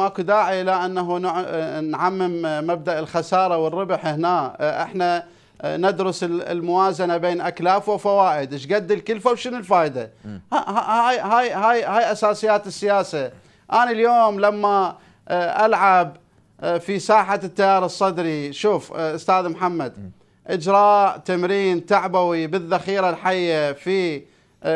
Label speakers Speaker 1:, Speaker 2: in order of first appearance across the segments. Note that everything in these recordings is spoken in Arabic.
Speaker 1: ماكو داعي الى انه آه، نعمم آه، مبدا الخساره والربح هنا آه، احنا ندرس الموازنه بين اكلاف وفوائد ايش قد الكلفه وشنو الفائده هاي هاي هاي هاي اساسيات السياسه انا اليوم لما العب في ساحه التيار الصدري شوف استاذ محمد اجراء تمرين تعبوي بالذخيره الحيه في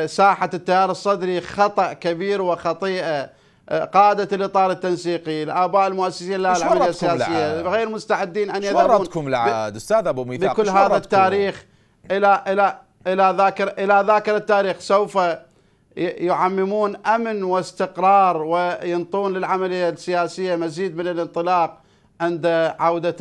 Speaker 1: ساحه التيار الصدري خطا كبير وخطيئه آه، قادة الإطار التنسيقي الآباء المؤسسين لها العملية السياسية غير مستعدين أن يذهبون شو لعاد أستاذ
Speaker 2: أبو ميثاق بكل هذا التاريخ
Speaker 1: إلى إلى إلى ذاكر إلى ذاكرة التاريخ سوف يعممون أمن واستقرار وينطون للعملية السياسية مزيد من الانطلاق عند عودة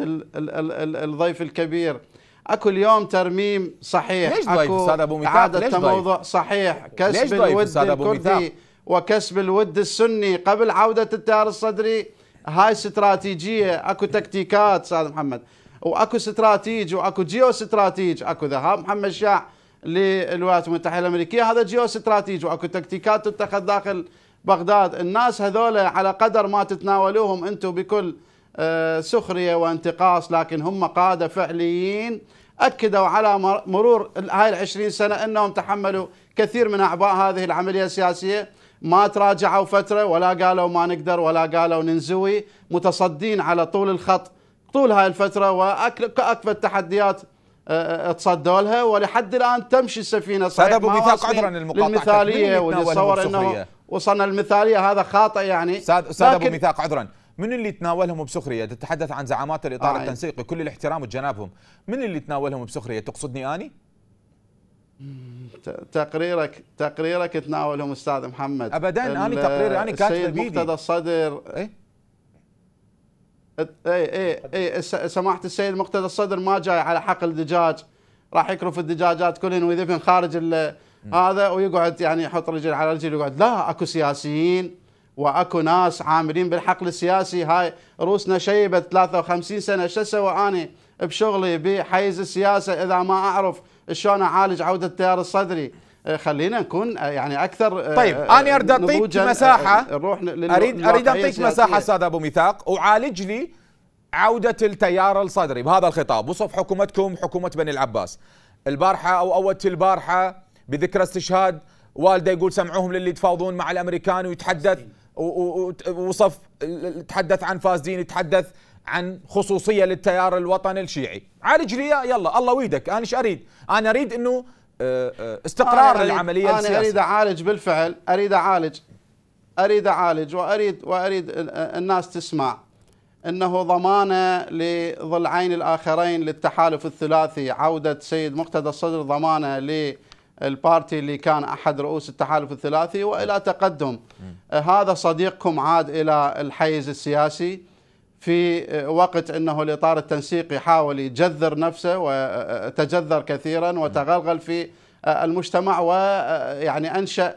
Speaker 1: الضيف الكبير اكو اليوم ترميم صحيح ليش ضيف استاذ ابو ميثاق اعاده موضوع صحيح كسب الود الكردي وكسب الود السني قبل عودة التيار الصدري هاي استراتيجية أكو تكتيكات أستاذ محمد وأكو استراتيج وأكو جيو استراتيج أكو ذهاب محمد شاع للولايات المتحدة الأمريكية هذا جيو استراتيج وأكو تكتيكات تتخذ داخل بغداد الناس هذول على قدر ما تتناولوهم أنتم بكل آه، سخرية وانتقاص لكن هم قادة فعليين أكدوا على مرور هاي العشرين سنة أنهم تحملوا كثير من أعباء هذه العملية السياسية ما تراجعوا فتره ولا قالوا ما نقدر ولا قالوا ننزوي متصدين على طول الخط طول هاي الفتره واكبر التحديات آه، آه، تصدوا لها ولحد الان تمشي السفينه صحيح هذا ابو ميثاق عذرا المقاطعه للمثاليه واللي انه وصلنا للمثاليه هذا خاطئ يعني استاذ استاذ ابو ميثاق
Speaker 2: عذرا من اللي تناولهم بسخريه تتحدث عن زعامات الاطار آه التنسيقي كل الاحترام وجنابهم من
Speaker 1: اللي تناولهم بسخريه تقصدني اني تقريرك تقريرك تناولهم استاذ محمد ابدا انا تقريري انا يعني كاتبه السيد مقتدى الصدر اي اي اي إيه، سماحه السيد مقتدى الصدر ما جاي على حقل دجاج راح يكرف الدجاجات كلهن ويذبحن خارج هذا ويقعد يعني يحط رجل على رجل ويقعد لا اكو سياسيين واكو ناس عاملين بالحقل السياسي هاي روسنا شيبت 53 سنه شو اسوي انا بشغلي بحيز السياسه اذا ما اعرف شلون اعالج عوده التيار الصدري آه، خلينا نكون آه، يعني اكثر آه، طيب انا اريد اعطيك مساحه نروح اريد اريد اعطيك مساحه استاذ
Speaker 2: ابو ميثاق وعالج لي عوده التيار الصدري بهذا الخطاب وصف حكومتكم حكومه بني العباس البارحه او اول البارحه بذكرى استشهاد والده يقول سمعوهم للي يتفاوضون مع الامريكان ويتحدث وصف تحدث عن فاسدين يتحدث عن خصوصيه للتيار الوطني الشيعي عالج لي
Speaker 1: يلا الله ويدك انا ايش اريد انا اريد انه آه، آه، استقرار العمليه أنا السياسيه انا اريد اعالج بالفعل اريد اعالج اريد اعالج واريد واريد الناس تسمع انه ضمانه لضلعين الاخرين للتحالف الثلاثي عوده سيد مقتدى الصدر ضمانه للبارتي اللي كان احد رؤوس التحالف الثلاثي والى تقدم هذا صديقكم عاد الى الحيز السياسي في آه، وقت أنه الإطار التنسيقي حاول يجذر نفسه وتجذر كثيرا وتغلغل في آه، المجتمع ويعني آه، أنشأ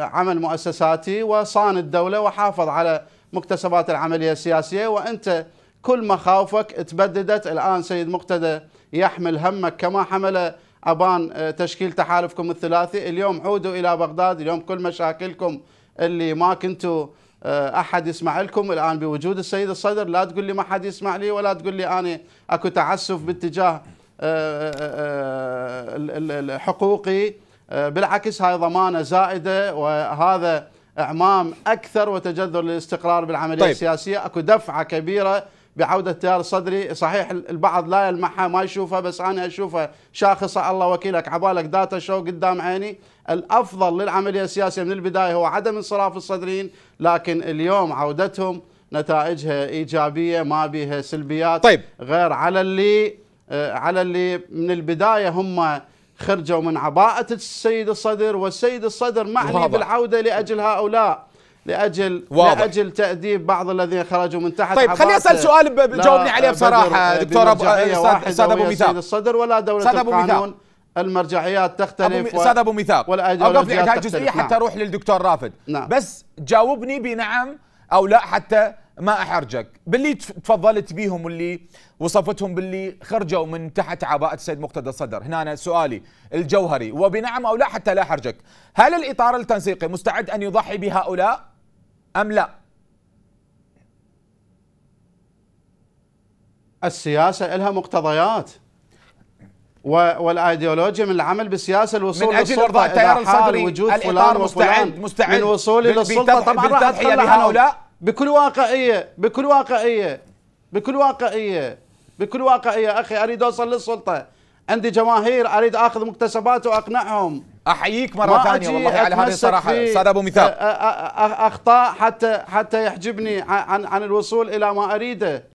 Speaker 1: عمل مؤسساتي وصان الدولة وحافظ على مكتسبات العملية السياسية وأنت كل مخاوفك تبددت الآن سيد مقتدى يحمل همك كما حمل أبان تشكيل تحالفكم الثلاثي اليوم عودوا إلى بغداد اليوم كل مشاكلكم اللي ما كنتوا آه، احد يسمع لكم الان بوجود السيد الصدر لا تقول لي ما حد يسمع لي ولا تقول لي انا اكو تعسف باتجاه آه، آه، حقوقي بالعكس هاي ضمانه زائده وهذا اعمام اكثر وتجذر للاستقرار بالعمليه طيب. السياسيه اكو دفعه كبيره بعوده تيار الصدري صحيح البعض لا يلمحها ما يشوفها بس انا اشوفها شاخصه الله وكيلك عبالك داتا شو قدام عيني الافضل للعمليه السياسيه من البدايه هو عدم انصراف الصدريين لكن اليوم عودتهم نتائجها ايجابيه ما بها سلبيات طيب. غير على اللي آه، على اللي من البدايه هم خرجوا من عباءه السيد الصدر والسيد الصدر معني بالعوده لاجل هؤلاء لاجل واضح. لاجل تاديب بعض الذين خرجوا من تحت طيب خليني اسال سؤال جاوبني عليه بصراحه آه، دكتور استاذ ابو ميثاق الصدر ولا دوله القانون المرجعيات تختلف استاذ ابو ميثاق
Speaker 2: اوقف لي الجزئيه حتى نعم. اروح للدكتور رافد نعم. بس جاوبني بنعم او لا حتى ما احرجك باللي تفضلت بيهم واللي وصفتهم باللي خرجوا من تحت عباءه السيد مقتدى الصدر هنا أنا سؤالي الجوهري وبنعم او لا حتى لا احرجك هل الاطار التنسيقي مستعد ان يضحي بهؤلاء أم لا
Speaker 1: السياسة لها مقتضيات والايديولوجيا من العمل بالسياسه الوصول من اجل ارضاء التيار الصدري وجود فلان مستعد مستعد من وصولي للسلطه طبعا راح هؤلاء بكل واقعيه بكل واقعيه بكل واقعيه بكل واقعيه اخي اريد اوصل للسلطه عندي جماهير اريد اخذ مكتسبات واقنعهم احييك مره ثانيه والله على هذه الصراحه استاذ ابو ميثاق اخطاء حتى حتى يحجبني عن عن الوصول الى ما اريده